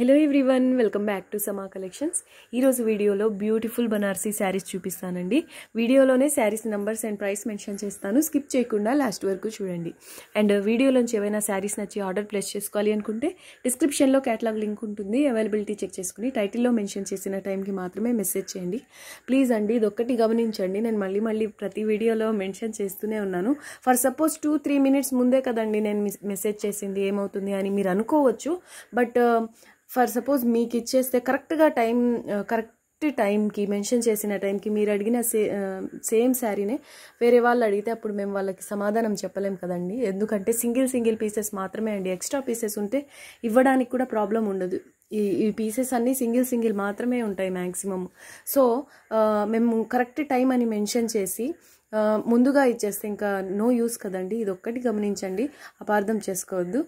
hello everyone welcome back to Sama collections ఈరోజు వీడియోలో beautiful Banarasi saris చూపిస్తానండి వీడియోలోనే saris numbers and price mention చేస్తాను స్కిప్ చేయకుండా లాస్ట్ వరకు చూడండి అండ్ వీడియోలోంచి ఏవైనా శారీస్ నచ్చి ఆర్డర్ ప్లేస్ చేసుకోవాలి అనుకుంటే డిస్క్రిప్షన్లో క్యాటలాగ్ లింక్ ఉంటుంది అవైలబిలిటీ చెక్ చేసుకుని టైటిల్లో మెన్షన్ చేసిన టైంకి మాత్రమే మెసేజ్ చేయండి ప్లీజ్ అండి ఇదొక్కటి గమనించండి నేను మళ్ళీ మళ్ళీ ప్రతి వీడియోలో మెన్షన్ చేస్తూనే ఉన్నాను for suppose two three minutes ముందే కదండి నేను మెసేజ్ చేసింది ఏమవుతుంది అని మీరు అనుకోవచ్చు బట్ ఫర్ సపోజ్ మీకు ఇచ్చేస్తే కరెక్ట్గా టైం కరెక్ట్ టైంకి మెన్షన్ చేసిన టైంకి మీరు అడిగిన సే సేమ్ శారీనే వేరే వాళ్ళు అడిగితే అప్పుడు మేము వాళ్ళకి సమాధానం చెప్పలేం కదండి ఎందుకంటే సింగిల్ సింగిల్ పీసెస్ మాత్రమే అండి ఎక్స్ట్రా పీసెస్ ఉంటే ఇవ్వడానికి కూడా ప్రాబ్లం ఉండదు ఈ ఈ పీసెస్ అన్నీ సింగిల్ సింగిల్ మాత్రమే ఉంటాయి మ్యాక్సిమమ్ సో మేము కరెక్ట్ టైం అని మెన్షన్ చేసి ముందుగా ఇచ్చేస్తే ఇంకా నో యూస్ కదండి ఇది ఒక్కటి గమనించండి అపార్థం చేసుకోవద్దు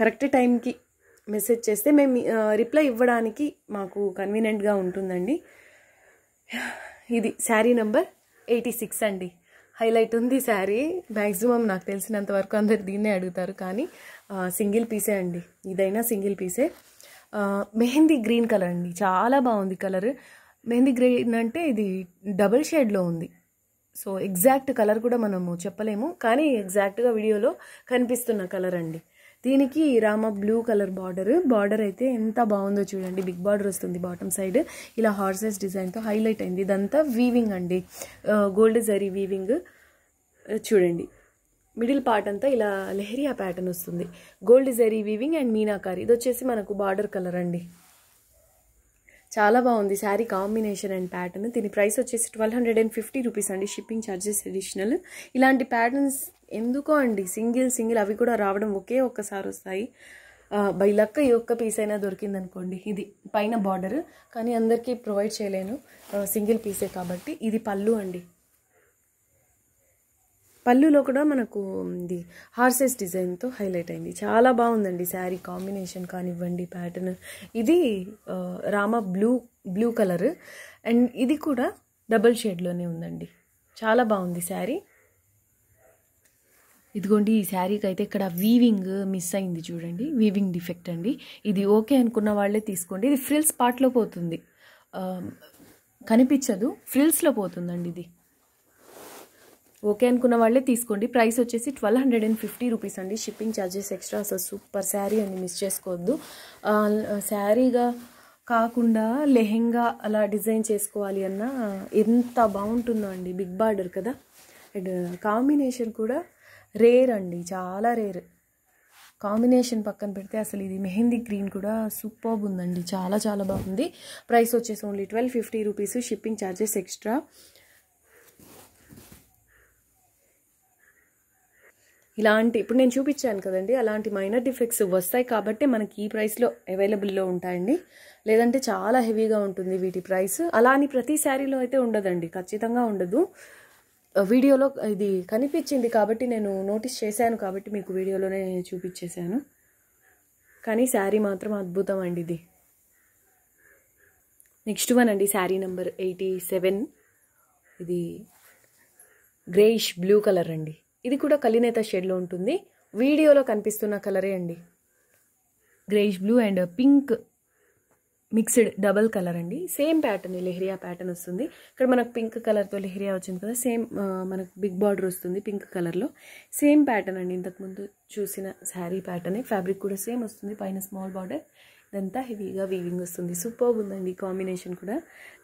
కరెక్ట్ టైంకి మెసేజ్ చేస్తే మేము రిప్లై ఇవ్వడానికి మాకు కన్వీనియంట్గా ఉంటుందండి ఇది శారీ నెంబర్ ఎయిటీ సిక్స్ అండి హైలైట్ ఉంది శారీ మ్యాక్సిమం నాకు తెలిసినంత వరకు అందరు దీన్నే అడుగుతారు కానీ సింగిల్ పీసే అండి ఇదైనా సింగిల్ పీసే మెహందీ గ్రీన్ కలర్ అండి చాలా బాగుంది కలర్ మెహందీ గ్రీన్ అంటే ఇది డబుల్ షేడ్లో ఉంది సో ఎగ్జాక్ట్ కలర్ కూడా మనము చెప్పలేము కానీ ఎగ్జాక్ట్గా వీడియోలో కనిపిస్తున్న కలర్ అండి దీనికి Rama blue colour border border అయితే ఎంత బాగుందో చూడండి బిగ్ బార్డర్ వస్తుంది బాటమ్ సైడ్ ఇలా హార్సెస్ డిజైన్తో హైలైట్ అయింది ఇదంతా వీవింగ్ అండి గోల్డ్ జరీ వీవింగ్ చూడండి మిడిల్ పార్ట్ అంతా ఇలా లెహరియా ప్యాటర్న్ వస్తుంది gold zari weaving and meenakari ఇది వచ్చేసి మనకు బార్డర్ కలర్ అండి చాలా బాగుంది శారీ కాంబినేషన్ అండ్ ప్యాటర్న్ దీని ప్రైస్ వచ్చేసి twelve hundred and fifty rupees అండి షిప్పింగ్ ఛార్జెస్ అడిషనల్ ఇలాంటి ప్యాటర్న్స్ ఎందుకో అండి సింగిల్ సింగిల్ అవి కూడా రావడం ఒకే ఒక్కసారి వస్తాయి బై లక్క ఈ ఒక్క పీస్ అయినా దొరికింది అనుకోండి ఇది పైన బార్డర్ కానీ అందరికీ ప్రొవైడ్ చేయలేను సింగిల్ పీసే కాబట్టి ఇది పళ్ళు అండి పళ్ళులో కూడా మనకు ఇది హార్సెస్ డిజైన్తో హైలైట్ అయింది చాలా బాగుందండి శారీ కాంబినేషన్ కానివ్వండి ప్యాటర్న్ ఇది Rama blue blue colour and ఇది కూడా డబుల్ షేడ్లోనే ఉందండి చాలా బాగుంది శారీ ఇదిగోండి ఈ శారీకి అయితే ఇక్కడ వీవింగ్ మిస్ అయింది చూడండి వీవింగ్ డిఫెక్ట్ అండి ఇది ఓకే అనుకున్న వాళ్ళే తీసుకోండి ఇది ఫ్రిల్స్ పార్ట్లో పోతుంది um, కనిపించదు ఫ్రిల్స్లో పోతుందండి ఇది ఓకే అనుకున్న వాళ్ళే తీసుకోండి ప్రైస్ వచ్చేసి twelve hundred and fifty rupees అండి షిప్పింగ్ ఛార్జెస్ ఎక్స్ట్రా అసలు సూపర్ శారీ అండి మిస్ చేసుకోవద్దు శారీగా కాకుండా లెహెంగా అలా డిజైన్ చేసుకోవాలి అన్న ఎంత బాగుంటుందో అండి బిగ్ బార్డర్ కదా అండ్ కాంబినేషన్ కూడా రేర్ అండి చాలా రేర్ కాంబినేషన్ పక్కన పెడితే అసలు ఇది మెహందీ గ్రీన్ కూడా సూపర్బ్ ఉందండి చాలా చాలా బాగుంది ప్రైస్ వచ్చేసి only twelve fifty rupees shipping charges extra ఇలాంటి ఇప్పుడు నేను చూపించాను కదండి అలాంటి మైనర్ డిఫెక్ట్స్ వస్తాయి కాబట్టి మనకి ఈ ప్రైస్లో అవైలబుల్లో ఉంటాయండి లేదంటే చాలా హెవీగా ఉంటుంది వీటి ప్రైస్ అలా అని ప్రతి శారీలో అయితే ఉండదండి ఖచ్చితంగా ఉండదు వీడియోలో ఇది కనిపించింది కాబట్టి నేను నోటీస్ చేశాను కాబట్టి మీకు వీడియోలోనే నేను చూపించేశాను కానీ శారీ మాత్రం అద్భుతం అండి ఇది నెక్స్ట్ వన్ అండి శారీ నెంబర్ ఎయిటీ సెవెన్ ఇది గ్రేయిష్ బ్లూ కలర్ అండి ఇది కూడా కలినేత షేడ్లో ఉంటుంది వీడియోలో కనిపిస్తున్న కలరే అండి greyish blue and pink mixed double colour అండి సేమ్ ప్యాటర్న్ లెహరియా ప్యాటర్న్ వస్తుంది ఇక్కడ మనకు పింక్ కలర్తో లెహరియా వచ్చింది కదా సేమ్ మనకు బిగ్ బార్డర్ వస్తుంది పింక్ కలర్లో సేమ్ ప్యాటర్న్ అండి ఇంతకుముందు చూసిన శారీ ప్యాటర్నే ఫ్యాబ్రిక్ కూడా సేమ్ వస్తుంది పైన స్మాల్ బార్డర్ ఇదంతా హెవీగా వీవింగ్ వస్తుంది సూపర్ ఉందండి కాంబినేషన్ కూడా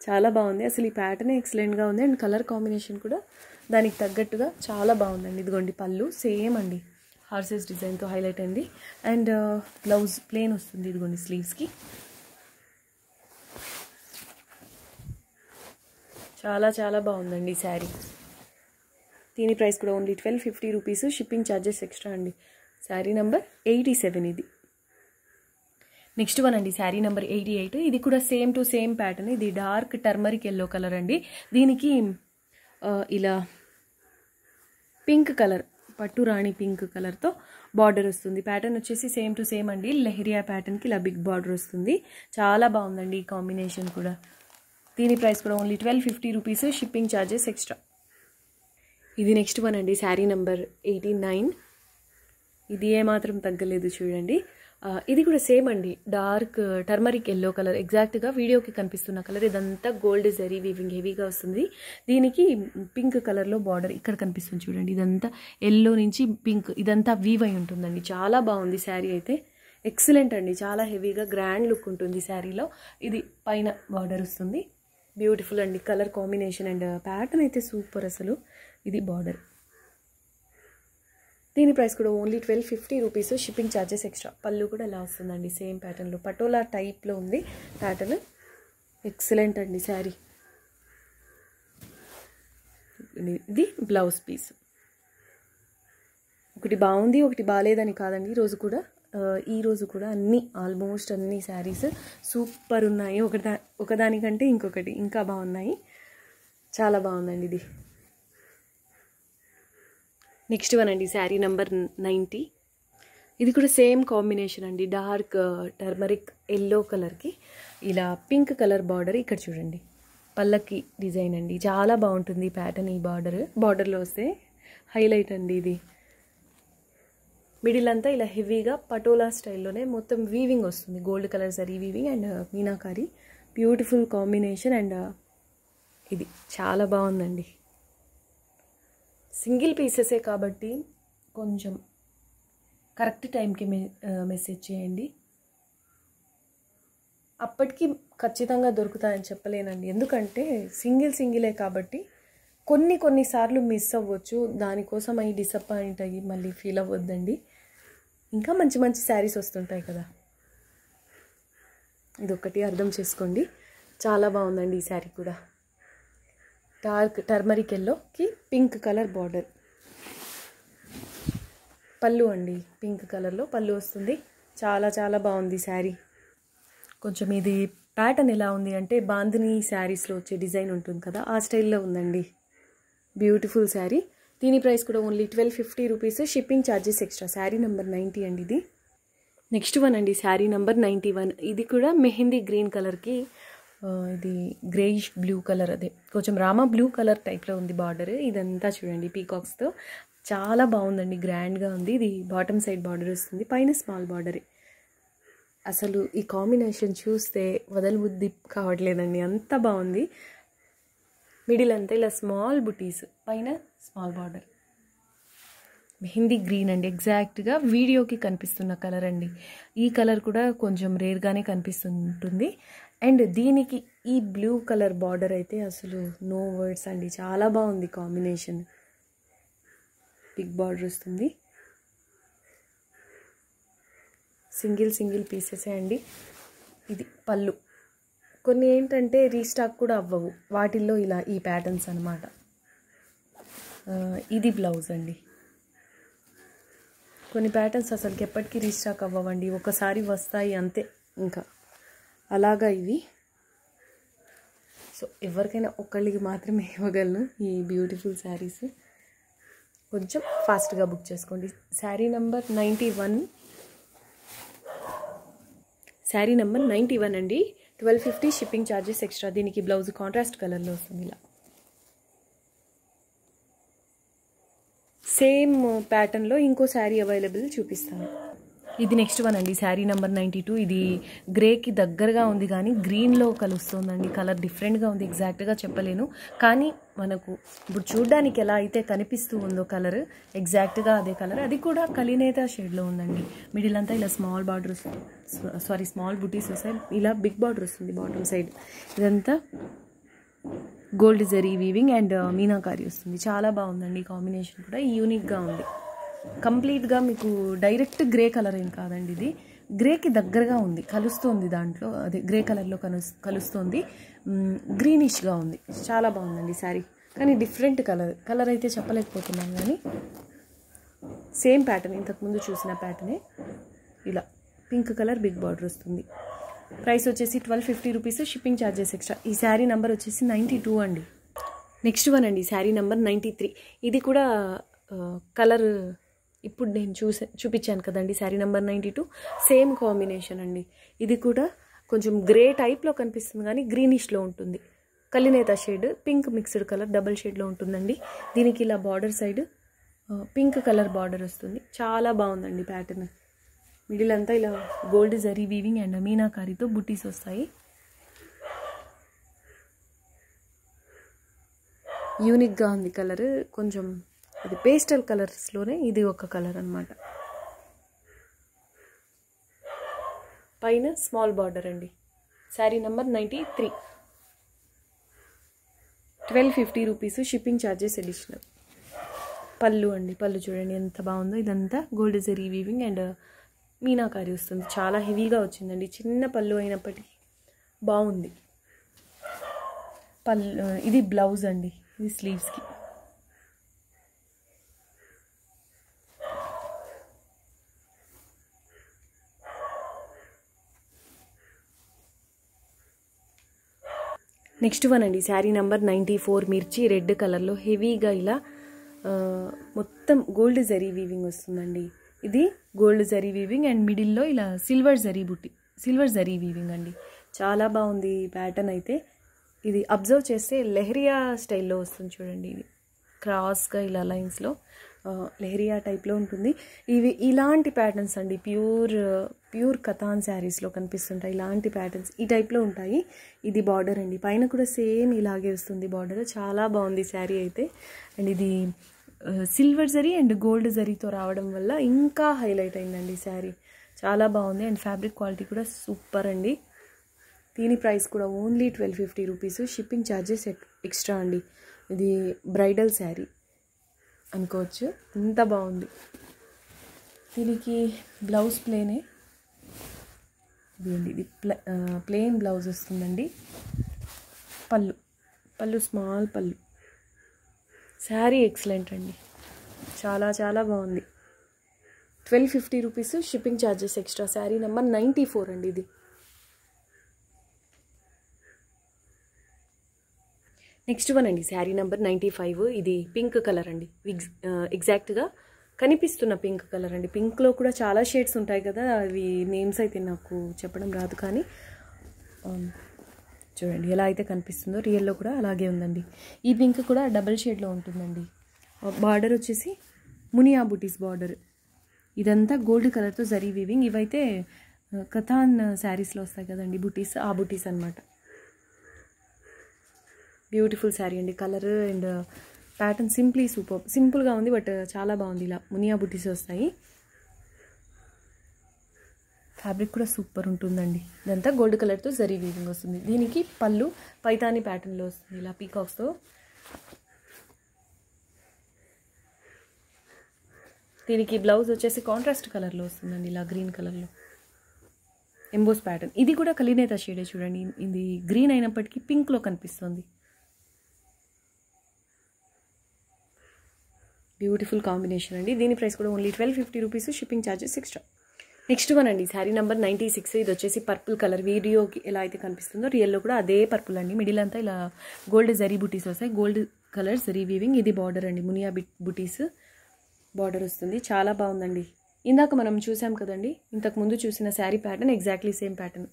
చాలా బాగుంది అసలు ఈ ప్యాటర్న్ ఎక్సలెంట్గా ఉంది అండ్ కలర్ కాంబినేషన్ కూడా దానికి తగ్గట్టుగా చాలా బాగుందండి ఇదిగోండి పళ్ళు సేమ్ అండి హార్సెస్ డిజైన్తో హైలైట్ అయింది అండ్ బ్లౌజ్ ప్లేన్ వస్తుంది ఇదిగోండి స్లీవ్స్కి చాలా చాలా బాగుందండి శారీ దీని ప్రైస్ కూడా only twelve fifty rupees shipping charges extra అండి శారీ నెంబర్ ఎయిటీ సెవెన్ ఇది నెక్స్ట్ వన్ అండి శారీ నెంబర్ ఎయిటీ ఎయిట్ ఇది కూడా సేమ్ టు సేమ్ ప్యాటర్న్ ఇది డార్క్ టర్మరిక్ ఎల్లో కలర్ అండి దీనికి ఇలా పింక్ కలర్ పట్టు రాణి పింక్ కలర్తో బార్డర్ వస్తుంది ప్యాటర్న్ వచ్చేసి సేమ్ టు సేమ్ అండి లెహరియా ప్యాటర్న్కి ఇలా బిగ్ బార్డర్ వస్తుంది చాలా బాగుందండి ఈ కాంబినేషన్ కూడా దీని ప్రైస్ కూడా only twelve fifty rupees shipping charges extra ఇది నెక్స్ట్ వన్ అండి శారీ నెంబర్ ఎయిటీ నైన్ ఇది ఏమాత్రం తగ్గలేదు చూడండి ఇది కూడా సేమ్ అండి డార్క్ టర్మరిక్ ఎల్లో కలర్ ఎగ్జాక్ట్గా వీడియోకి కనిపిస్తున్న కలర్ ఇదంతా గోల్డ్ జరీ వీవింగ్ హెవీగా వస్తుంది దీనికి పింక్ కలర్లో బార్డర్ ఇక్కడ కనిపిస్తుంది చూడండి ఇదంతా ఎల్లో నుంచి పింక్ ఇదంతా వీవ్ అయి ఉంటుందండి చాలా బాగుంది శారీ అయితే ఎక్సలెంట్ అండి చాలా హెవీగా గ్రాండ్ లుక్ ఉంటుంది శారీలో ఇది పైన బార్డర్ వస్తుంది బ్యూటిఫుల్ అండి కలర్ కాంబినేషన్ అండ్ ప్యాటర్న్ అయితే సూపర్ అసలు ఇది బార్డర్ దీని ప్రైస్ కూడా only twelve fifty rupees shipping charges extra పళ్ళు కూడా అలా వస్తుందండి సేమ్ ప్యాటర్న్లో పటోలా టైప్లో ఉంది ప్యాటర్న్ ఎక్సలెంట్ అండి శారీ ఇది బ్లౌజ్ పీస్ ఒకటి బాగుంది ఒకటి బాగాలేదని కాదండి ఈరోజు కూడా ఈరోజు కూడా అన్ని ఆల్మోస్ట్ అన్ని శారీస్ సూపర్ ఉన్నాయి ఒకదా ఒకదానికంటే ఇంకొకటి ఇంకా బాగున్నాయి చాలా బాగుందండి ఇది నెక్స్ట్ వన్ అండి శారీ నెంబర్ నైంటీ ఇది కూడా సేమ్ కాంబినేషన్ అండి డార్క్ టర్మరిక్ ఎల్లో కలర్కి ఇలా పింక్ కలర్ బార్డర్ ఇక్కడ చూడండి పల్లకి డిజైన్ అండి చాలా బాగుంటుంది ప్యాటర్న్ ఈ బార్డర్ బార్డర్లో వస్తే హైలైట్ అండి ఇది మిడిల్ అంతా ఇలా హెవీగా పటోలా స్టైల్లోనే మొత్తం వీవింగ్ వస్తుంది gold colour zari weaving and meenakari beautiful combination and ఇది చాలా బాగుందండి సింగిల్ పీసెసే కాబట్టి కొంచెం కరెక్ట్ టైంకి మె మెసేజ్ చేయండి అప్పటికి ఖచ్చితంగా దొరుకుతాయని చెప్పలేనండి ఎందుకంటే సింగిల్ సింగిలే కాబట్టి కొన్ని కొన్నిసార్లు మిస్ అవ్వచ్చు దానికోసం అవి డిసప్పాయింట్ అయ్యి మళ్ళీ ఫీల్ అవ్వద్దండి ఇంకా మంచి మంచి శారీస్ వస్తుంటాయి కదా ఇదొక్కటి అర్థం చేసుకోండి చాలా బాగుందండి ఈ శారీ కూడా డార్క్ టర్మరిక్ ఎల్లోకి పింక్ కలర్ బార్డర్ పళ్ళు అండి పింక్ కలర్లో పళ్ళు వస్తుంది చాలా చాలా బాగుంది శారీ కొంచెం ఇది ప్యాటర్న్ ఎలా ఉంది అంటే బాంధిని శారీస్లో వచ్చే డిజైన్ ఉంటుంది కదా ఆ స్టైల్లో ఉందండి బ్యూటిఫుల్ శారీ దీని ప్రైస్ కూడా only twelve fifty rupees shipping charges extra sari number ninety అండి ఇది నెక్స్ట్ వన్ అండి శారీ నెంబర్ నైంటీ వన్ ఇది కూడా మెహందీ గ్రీన్ కలర్కి ఇది గ్రేయిష్ బ్లూ కలర్ అదే కొంచెం రామా బ్లూ కలర్ టైప్లో ఉంది బార్డర్ ఇదంతా చూడండి పీకాక్స్తో చాలా బాగుందండి గ్రాండ్గా ఉంది ఇది బాటమ్ సైడ్ బార్డర్ వస్తుంది పైన స్మాల్ బార్డర్ అసలు ఈ కాంబినేషన్ చూస్తే వదలబుద్ధి కావట్లేదండి అంత బాగుంది మిడిల్ అంతా ఇలా స్మాల్ బుటీస్ పైన స్మాల్ బార్డర్ మెహందీ గ్రీన్ అండి ఎగ్జాక్ట్గా వీడియోకి కనిపిస్తున్న కలర్ అండి ఈ కలర్ కూడా కొంచెం రేర్గానే కనిపిస్తుంటుంది అండ్ దీనికి ఈ బ్లూ కలర్ బార్డర్ అయితే అసలు నో వర్డ్స్ అండి చాలా బాగుంది కాంబినేషన్ బిగ్ బార్డర్ వస్తుంది సింగిల్ సింగిల్ పీసెసే అండి ఇది పళ్ళు కొన్ని ఏంటంటే రీస్టాక్ కూడా అవ్వవు వాటిల్లో ఇలా ఈ ప్యాటర్న్స్ అనమాట ఇది బ్లౌజ్ అండి కొన్ని ప్యాటర్న్స్ అసలు ఎప్పటికీ రీస్టాక్ అవ్వవండి ఒకసారి వస్తాయి అంతే ఇంకా అలాగా ఇవి సో ఎవరికైనా ఒకళ్ళకి మాత్రమే ఇవ్వగలను ఈ బ్యూటిఫుల్ శారీస్ కొంచెం ఫాస్ట్గా బుక్ చేసుకోండి sari number ninety one sari number ninety one అండి twelve fifty shipping charges extra దీనికి బ్లౌజ్ కాంట్రాస్ట్ కలర్లో వస్తుంది ఇలా సేమ్ ప్యాటర్న్లో ఇంకో శారీ అవైలబుల్ చూపిస్తాను ఇది నెక్స్ట్ వన్ అండి శారీ నెంబర్ నైంటీ టూ ఇది గ్రేకి దగ్గరగా ఉంది కానీ గ్రీన్లో కలుస్తుందండి కలర్ డిఫరెంట్గా ఉంది ఎగ్జాక్ట్గా చెప్పలేను కానీ మనకు ఇప్పుడు చూడ్డానికి ఎలా అయితే కనిపిస్తూ ఉందో కలర్ ఎగ్జాక్ట్గా అదే కలర్ అది కూడా కలినేత షేడ్లో ఉందండి మిడిల్ అంతా ఇలా small border sorry small buttis వస్తాయి ఇలా బిగ్ బార్డర్ వస్తుంది బాటమ్ సైడ్ ఇదంతా gold zari weaving and meenakari వస్తుంది చాలా బాగుందండి కాంబినేషన్ కూడా యూనిక్గా ఉంది కంప్లీట్గా మీకు డైరెక్ట్ గ్రే కలర్ ఏం కాదండి ఇది గ్రేకి దగ్గరగా ఉంది కలుస్తుంది దాంట్లో అదే గ్రే కలర్లో కలు కలుస్తుంది గ్రీనిష్గా ఉంది చాలా బాగుందండి శారీ కానీ డిఫరెంట్ కలర్ కలర్ అయితే చెప్పలేకపోతున్నాను కానీ సేమ్ ప్యాటర్న్ ఇంతకుముందు చూసిన ప్యాటర్నే ఇలా పింక్ కలర్ బిగ్ బార్డర్ వస్తుంది ప్రైస్ వచ్చేసి twelve fifty rupees shipping charges extra ఈ శారీ నెంబర్ వచ్చేసి నైంటీ టూ అండి నెక్స్ట్ వన్ అండి శారీ నెంబర్ నైంటీ త్రీ ఇది కూడా కలర్ ఇప్పుడు నేను చూసే చూపించాను కదండి sari number ninety two same combination అండి ఇది కూడా కొంచెం గ్రే టైప్లో కనిపిస్తుంది కానీ గ్రీనిష్లో ఉంటుంది కలినేత shade pink mixed colour double షేడ్లో ఉంటుందండి దీనికి ఇలా border side pink colour border వస్తుంది చాలా బాగుందండి ప్యాటర్న్ మిడిల్ అంతా ఇలా గోల్డ్ జరీ వీవింగ్ అండ్ మీనాకారితో బుటీస్ వస్తాయి యూనిక్గా ఉంది కలర్ కొంచెం అది పేస్టల్ కలర్స్లోనే ఇది ఒక కలర్ అనమాట పైన స్మాల్ బార్డర్ అండి sari number ninety three twelve fifty rupees shipping charges additional పళ్ళు అండి పళ్ళు చూడండి ఎంత బాగుందో ఇదంతా gold zari weaving and meenakari వస్తుంది చాలా హెవీగా వచ్చిందండి చిన్న పళ్ళు అయినప్పటికీ బాగుంది పళ్ళు ఇది బ్లౌజ్ అండి ఇది స్లీవ్స్కి నెక్స్ట్ వన్ అండి శారీ నెంబర్ నైంటీ ఫోర్ మిర్చి రెడ్ కలర్లో హెవీగా ఇలా మొత్తం గోల్డ్ జరీ వీవింగ్ వస్తుందండి ఇది గోల్డ్ జరీ వీవింగ్ అండ్ మిడిల్లో ఇలా సిల్వర్ జరీ బుట్టి సిల్వర్ జరీ వీవింగ్ అండి చాలా బాగుంది ప్యాటర్న్ అయితే ఇది అబ్జర్వ్ చేస్తే లెహరియా స్టైల్లో వస్తుంది చూడండి ఇది క్రాస్గా ఇలా లైన్స్లో లెహరియా టైప్లో ఉంటుంది ఇవి ఇలాంటి ప్యాటర్న్స్ అండి ప్యూర్ ప్యూర్ కథాన్ శారీస్లో కనిపిస్తుంటాయి ఇలాంటి ప్యాటర్న్స్ ఈ టైప్లో ఉంటాయి ఇది బార్డర్ అండి పైన కూడా సేమ్ ఇలాగే వస్తుంది బార్డర్ చాలా బాగుంది శారీ అయితే అండ్ ఇది సిల్వర్ జరీ అండ్ గోల్డ్ జరీతో రావడం వల్ల ఇంకా హైలైట్ అయిందండి శారీ చాలా బాగుంది అండ్ ఫ్యాబ్రిక్ క్వాలిటీ కూడా సూపర్ అండి దీని ప్రైస్ కూడా only twelve fifty rupees shipping charges extra అండి ఇది బ్రైడల్ శారీ అనుకోవచ్చు అంత బాగుంది దీనికి బ్లౌజ్ ప్లేనే ఇది ప్లెయిన్ బ్లౌజ్ వస్తుందండి పళ్ళు పళ్ళు స్మాల్ పళ్ళు శారీ ఎక్సలెంట్ అండి చాలా చాలా బాగుంది twelve fifty rupees shipping charges extra sari number ninety four అండి ఇది నెక్స్ట్ వన్ అండి శారీ నెంబర్ నైంటీ ఫైవ్ ఇది పింక్ కలర్ అండి ఎగ్జాక్ట్గా కనిపిస్తున్న పింక్ కలర్ అండి పింక్లో కూడా చాలా షేడ్స్ ఉంటాయి కదా అవి నేమ్స్ అయితే నాకు చెప్పడం రాదు కానీ um, చూడండి ఎలా అయితే కనిపిస్తుందో రియల్లో కూడా అలాగే ఉందండి ఈ పింక్ కూడా డబల్ షేడ్లో ఉంటుందండి బార్డర్ వచ్చేసి మునియా బుటీస్ బార్డర్ ఇదంతా గోల్డ్ కలర్తో జరీ వీవింగ్ ఇవైతే కథాన్ శారీస్లో వస్తాయి కదండి బుటీస్ ఆ బుటీస్ అనమాట బ్యూటిఫుల్ శారీ అండి colour and pattern simply super సింపుల్గా ఉంది బట్ చాలా బాగుంది ఇలా మునియా బుట్టీస్ వస్తాయి ఫ్యాబ్రిక్ కూడా సూపర్ ఉంటుందండి ఇదంతా గోల్డ్ కలర్తో జరీ వీవింగ్ వస్తుంది దీనికి పళ్ళు పైతాని ప్యాటర్న్లో వస్తుంది ఇలా పీకాక్స్తో దీనికి బ్లౌజ్ వచ్చేసి కాంట్రాస్ట్ కలర్లో వస్తుందండి ఇలా గ్రీన్ కలర్లో ఎంబోస్ ప్యాటర్న్ ఇది కూడా కలినేత షేడే చూడండి ఇది గ్రీన్ అయినప్పటికీ పింక్లో కనిపిస్తుంది బ్యూటిఫుల్ కాంబినేషన్ అండి దీని ప్రైస్ కూడా only twelve fifty rupees shipping charges extra next one అండి శారీ నెంబర్ నైంటీ సిక్స్ ఇది వచ్చేసి పర్పుల్ కలర్ వీడియోకి ఎలా అయితే కనిపిస్తుందో రియల్లో కూడా అదే పర్పుల్ అండి మిడిల్ అంతా ఇలా గోల్డ్ జరీ బుటీస్ వస్తాయి గోల్డ్ కలర్ జరీ వీవింగ్ ఇది బార్డర్ అండి మునియా బుటీస్ బార్డర్ వస్తుంది చాలా బాగుందండి ఇందాక మనం చూసాం కదండి ఇంతకు ముందు చూసిన sari pattern exactly same pattern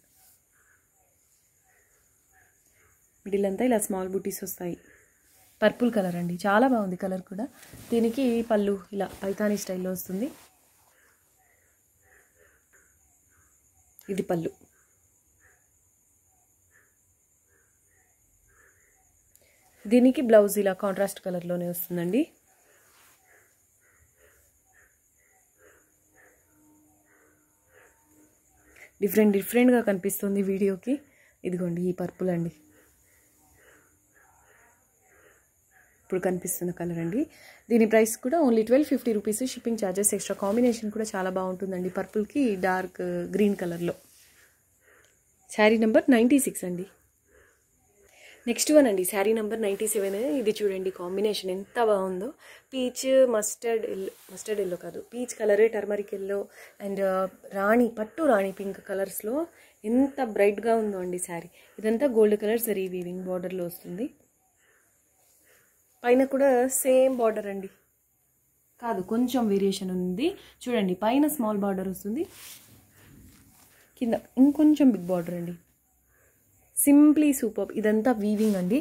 middle అంతా ఇలా స్మాల్ బుటీస్ వస్తాయి పర్పుల్ కలర్ అండి చాలా బాగుంది కలర్ కూడా దీనికి పళ్ళు ఇలా పైతానీ స్టైల్లో వస్తుంది ఇది పళ్ళు దీనికి బ్లౌజ్ ఇలా కాంట్రాస్ట్ కలర్లోనే వస్తుందండి డిఫరెంట్ డిఫరెంట్గా కనిపిస్తుంది వీడియోకి ఇదిగోండి ఈ పర్పుల్ అండి ఇప్పుడు కనిపిస్తున్న కలర్ అండి దీని ప్రైస్ కూడా only twelve fifty rupees shipping charges extra combination కూడా చాలా బాగుంటుందండి పర్పుల్కి డార్క్ గ్రీన్ కలర్లో శారీ నెంబర్ నైంటీ సిక్స్ అండి నెక్స్ట్ వన్ అండి శారీ నెంబర్ నైంటీ సెవెన్ ఇది చూడండి కాంబినేషన్ ఎంత బాగుందో peach mustard yellow mustard yellow కాదు peach colour turmeric yellow and రాణి పట్టు రాణి పింక్ కలర్స్లో ఎంత బ్రైట్గా ఉందో అండి శారీ ఇదంతా గోల్డ్ కలర్ సరీ వీవింగ్ బార్డర్లో వస్తుంది పైన కూడా సేమ్ బార్డర్ అండి కాదు కొంచెం వేరియేషన్ ఉంది చూడండి పైన స్మాల్ బార్డర్ వస్తుంది కింద ఇంకొంచెం బిగ్ బార్డర్ అండి సింప్లీ సూపర్ ఇదంతా వీవింగ్ అండి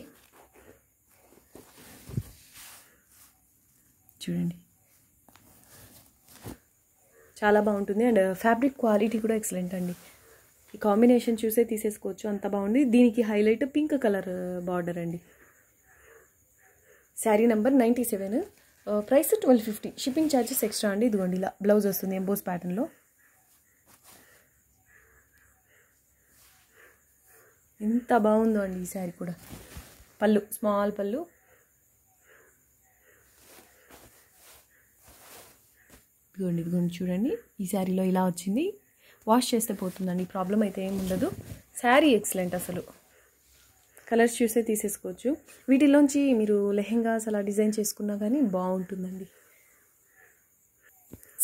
చూడండి చాలా బాగుంటుంది అండ్ ఫ్యాబ్రిక్ క్వాలిటీ కూడా ఎక్సలెంట్ అండి ఈ కాంబినేషన్ చూసే తీసేసుకోవచ్చు అంత బాగుంది దీనికి హైలైట్ పింక్ కలర్ బార్డర్ అండి sari number ninety seven price twelve fifty shipping charges extra అండి ఇదిగోండి ఇలా బ్లౌజ్ వస్తుంది ఎంబోస్ ప్యాటర్న్లో ఎంత బాగుందో అండి ఈ శారీ కూడా పళ్ళు స్మాల్ పళ్ళు ఇదిగోండి ఇదిగోండి చూడండి ఈ శారీలో ఇలా వచ్చింది వాష్ చేస్తే పోతుందండి ప్రాబ్లం అయితే ఏమి ఉండదు శారీ ఎక్సలెంట్ అసలు కలర్స్ చూసే తీసేసుకోవచ్చు వీటిలోంచి మీరు లెహెంగాస్ అలా డిజైన్ చేసుకున్నా కానీ బాగుంటుందండి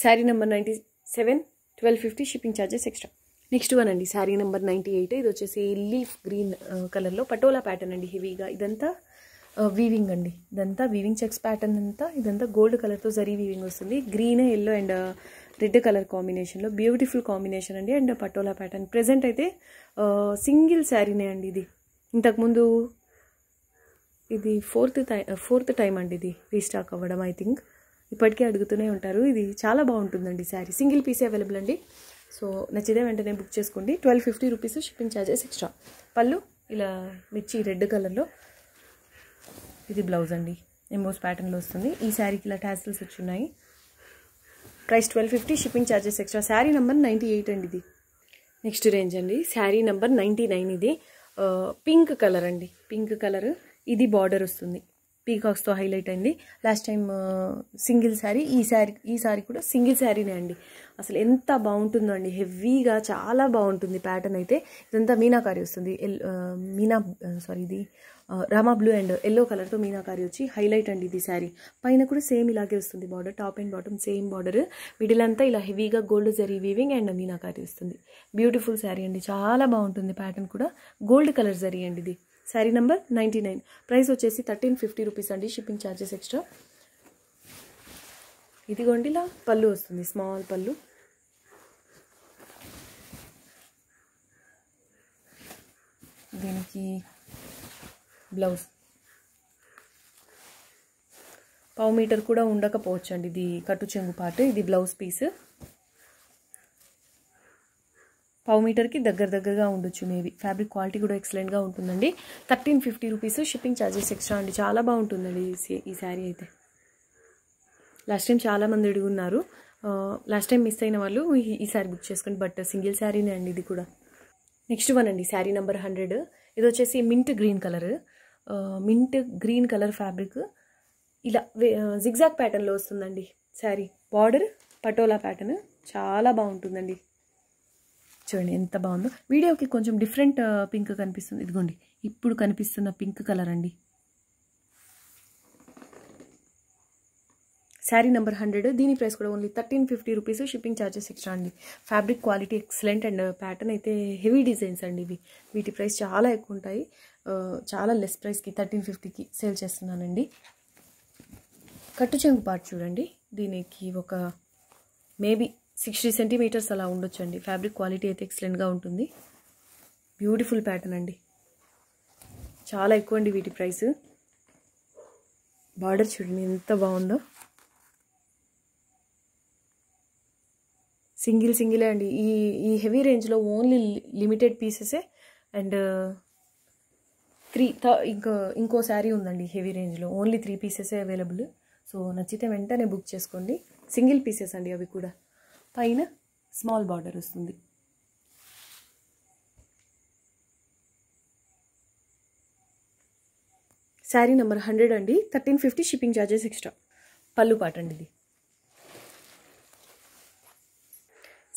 sari number ninety seven twelve fifty shipping charges extra next one అండి శారీ నెంబర్ నైంటీ ఎయిట్ ఇది వచ్చేసి లీఫ్ గ్రీన్ కలర్లో పటోలా ప్యాటర్న్ అండి హెవీగా ఇదంతా వీవింగ్ అండి ఇదంతా వీవింగ్ చెక్స్ ప్యాటర్న్ అంతా ఇదంతా గోల్డ్ కలర్తో జరీ వీవింగ్ వస్తుంది green yellow and red colour కాంబినేషన్లో బ్యూటిఫుల్ కాంబినేషన్ అండి అండ్ పటోలా ప్యాటర్న్ ప్రజెంట్ అయితే సింగిల్ శారీనే అండి ఇది ఇంతకుముందు ఇది ఫోర్త్ టై ఫోర్త్ టైం అండి ఇది రీస్టాక్ అవ్వడం ఐ థింక్ ఇప్పటికీ అడుగుతూనే ఉంటారు ఇది చాలా బాగుంటుందండి శారీ సింగిల్ పీసే అవైలబుల్ అండి సో నచ్చితే వెంటనే బుక్ చేసుకోండి twelve fifty rupees shipping charges extra పళ్ళు ఇలా మిర్చి రెడ్ కలర్లో ఇది బ్లౌజ్ అండి ఎంబోస్ ప్యాటర్న్లో వస్తుంది ఈ శారీకి ఇలా ట్యాసిల్స్ వచ్చి ఉన్నాయి price twelve fifty shipping charges extra sari number ninety eight అండి ఇది నెక్స్ట్ రేంజ్ అండి శారీ నెంబర్ నైంటీ నైన్ ఇది పింక్ కలర్ అండి పింక్ కలర్ ఇది బార్డర్ వస్తుంది పీకాక్స్తో హైలైట్ అయింది లాస్ట్ టైం సింగిల్ శారీ ఈ శారీ ఈ శారీ కూడా సింగిల్ శారీనే అండి అసలు ఎంత బాగుంటుందో అండి హెవీగా చాలా బాగుంటుంది ప్యాటర్న్ అయితే ఇదంతా మీనాకారి వస్తుంది మీనా సారీ ఇది రామా బ్లూ అండ్ ఎల్లో కలర్తో మీనాకారి వచ్చి హైలైట్ అండి ఇది శారీ పైన కూడా సేమ్ ఇలాగే వస్తుంది border top and bottom same border middle అంతా ఇలా హెవీగా gold zari weaving and meenakari వస్తుంది బ్యూటిఫుల్ శారీ అండి చాలా బాగుంటుంది ప్యాటర్న్ కూడా గోల్డ్ కలర్ జరీ అండి ఇది sari number ninety nine price వచ్చేసి థర్టీన్ ఫిఫ్టీ రూపీస్ అండి షిప్పింగ్ ఛార్జెస్ ఎక్స్ట్రా ఇదిగోండి ఇలా పళ్ళు వస్తుంది స్మాల్ పళ్ళు దీనికి బ్లౌజ్ పావు మీటర్ కూడా ఉండకపోవచ్చు అండి ఇది కట్టు చెంగు పాటు ఇది బ్లౌజ్ పీస్ పావు మీటర్కి దగ్గర దగ్గరగా ఉండొచ్చు మేబీ ఫ్యాబ్రిక్ క్వాలిటీ కూడా ఎక్సలెంట్గా ఉంటుందండి thirteen fifty rupees shipping charges extra అండి చాలా బాగుంటుందండి ఈ శారీ అయితే లాస్ట్ టైం చాలామంది అడుగున్నారు లాస్ట్ టైం మిస్ అయిన వాళ్ళు ఈ శారీ బుక్ చేసుకోండి బట్ సింగిల్ శారీనే అండి ఇది కూడా నెక్స్ట్ వన్ అండి శారీ నెంబర్ హండ్రెడ్ ఇది వచ్చేసి mint green colour mint green colour fabric ఇలా జిగ్జాగ్ ప్యాటర్న్లో వస్తుందండి శారీ బార్డర్ పటోలా ప్యాటర్న్ చాలా బాగుంటుందండి చూడండి ఎంత బాగుందో వీడియోకి కొంచెం డిఫరెంట్ పింక్ కనిపిస్తుంది ఇదిగోండి ఇప్పుడు కనిపిస్తున్న పింక్ కలర్ అండి శారీ నెంబర్ హండ్రెడ్ దీని ప్రైస్ కూడా only thirteen fifty rupees shipping charges extra అండి fabric quality excellent and pattern అయితే హెవీ డిజైన్స్ అండి ఇవి వీటి ప్రైస్ చాలా ఎక్కువ ఉంటాయి చాలా లెస్ ప్రైస్కి థర్టీన్ ఫిఫ్టీకి సేల్ చేస్తున్నానండి కట్టు చెంగు పార్ట్ చూడండి దీనికి ఒక మేబీ సిక్స్టీ సెంటీమీటర్స్ అలా అండి ఫ్యాబ్రిక్ క్వాలిటీ అయితే ఎక్సలెంట్గా ఉంటుంది బ్యూటిఫుల్ ప్యాటర్న్ అండి చాలా ఎక్కువ అండి వీటి ప్రైస్ బార్డర్ చూడండి ఎంత బాగుందో సింగిల్ సింగిలే అండి ఈ ఈ హెవీ రేంజ్లో ఓన్లీ లిమిటెడ్ పీసెసే అండ్ త్రీ థ ఇంకో ఇంకో శారీ ఉందండి హెవీ రేంజ్లో ఓన్లీ త్రీ పీసెసే అవైలబుల్ సో నచ్చితే వెంటనే బుక్ చేసుకోండి సింగిల్ పీసెస్ అండి అవి కూడా పైన స్మాల్ బార్డర్ వస్తుంది శారీ నెంబర్ హండ్రెడ్ అండి thirteen fifty shipping charges extra పళ్ళు పాట అండి ఇది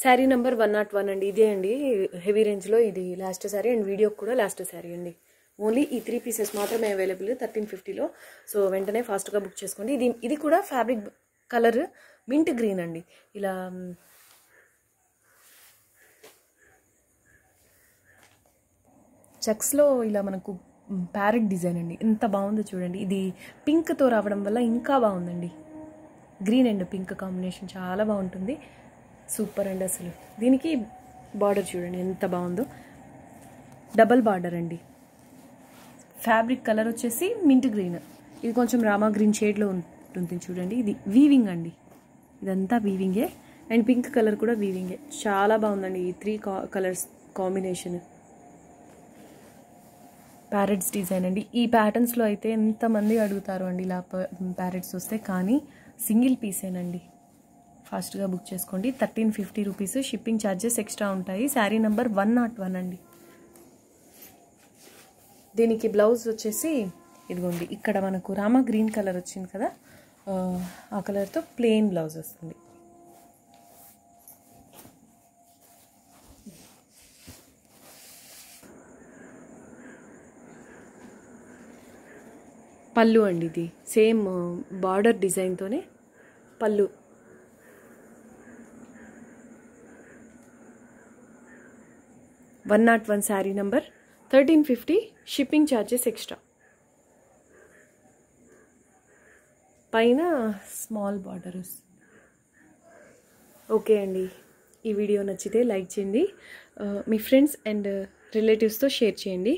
sari number one not one అండి ఇదే అండి హెవీ రేంజ్లో ఇది లాస్ట్ శారీ అండ్ వీడియోకి కూడా లాస్ట్ శారీ అండి ఓన్లీ ఈ త్రీ పీసెస్ మాత్రమే అవైలబుల్ థర్టీన్ ఫిఫ్టీలో సో వెంటనే ఫాస్ట్గా బుక్ చేసుకోండి ఇది ఇది కూడా ఫ్యాబ్రిక్ కలర్ మింట్ గ్రీన్ అండి ఇలా చెక్స్లో ఇలా మనకు ప్యారెట్ డిజైన్ అండి ఎంత బాగుందో చూడండి ఇది పింక్తో రావడం వల్ల ఇంకా బాగుందండి గ్రీన్ అండ్ పింక్ కాంబినేషన్ చాలా బాగుంటుంది సూపర్ అండి అసలు దీనికి బార్డర్ చూడండి ఎంత బాగుందో డబల్ బార్డర్ అండి ఫ్యాబ్రిక్ కలర్ వచ్చేసి మింట్ గ్రీన్ ఇది కొంచెం రామా గ్రీన్ షేడ్లో ఉంటుంది చూడండి ఇది వీవింగ్ అండి ఇదంతా వీవింగే అండ్ పింక్ కలర్ కూడా వీవింగే చాలా బాగుందండి ఈ three colours combination parrots design అండి ఈ ప్యాటర్న్స్లో అయితే ఎంతమంది అడుగుతారు అండి ఇలా ప్యారెట్స్ వస్తే కానీ సింగిల్ పీసేనండి ఫాస్ట్గా బుక్ చేసుకోండి thirteen fifty rupees shipping charges extra ఉంటాయి sari number one not one అండి దీనికి బ్లౌజ్ వచ్చేసి ఇదిగోండి ఇక్కడ మనకు రామ గ్రీన్ కలర్ వచ్చింది కదా ఆ కలర్తో ప్లెయిన్ బ్లౌజ్ వస్తుంది పళ్ళు అండి ఇది సేమ్ బార్డర్ డిజైన్తోనే పళ్ళు one not one sari number thirteen fifty shipping charges extra పైన స్మాల్ బార్డర్ వస్తుంది ఓకే అండి ఈ వీడియో నచ్చితే లైక్ చేయండి మీ ఫ్రెండ్స్ అండ్ రిలేటివ్స్తో షేర్ చేయండి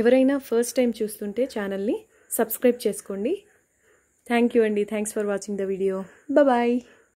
ఎవరైనా ఫస్ట్ టైం చూస్తుంటే ఛానల్ని సబ్స్క్రైబ్ చేసుకోండి థ్యాంక్ యూ అండి thanks for watching the video bye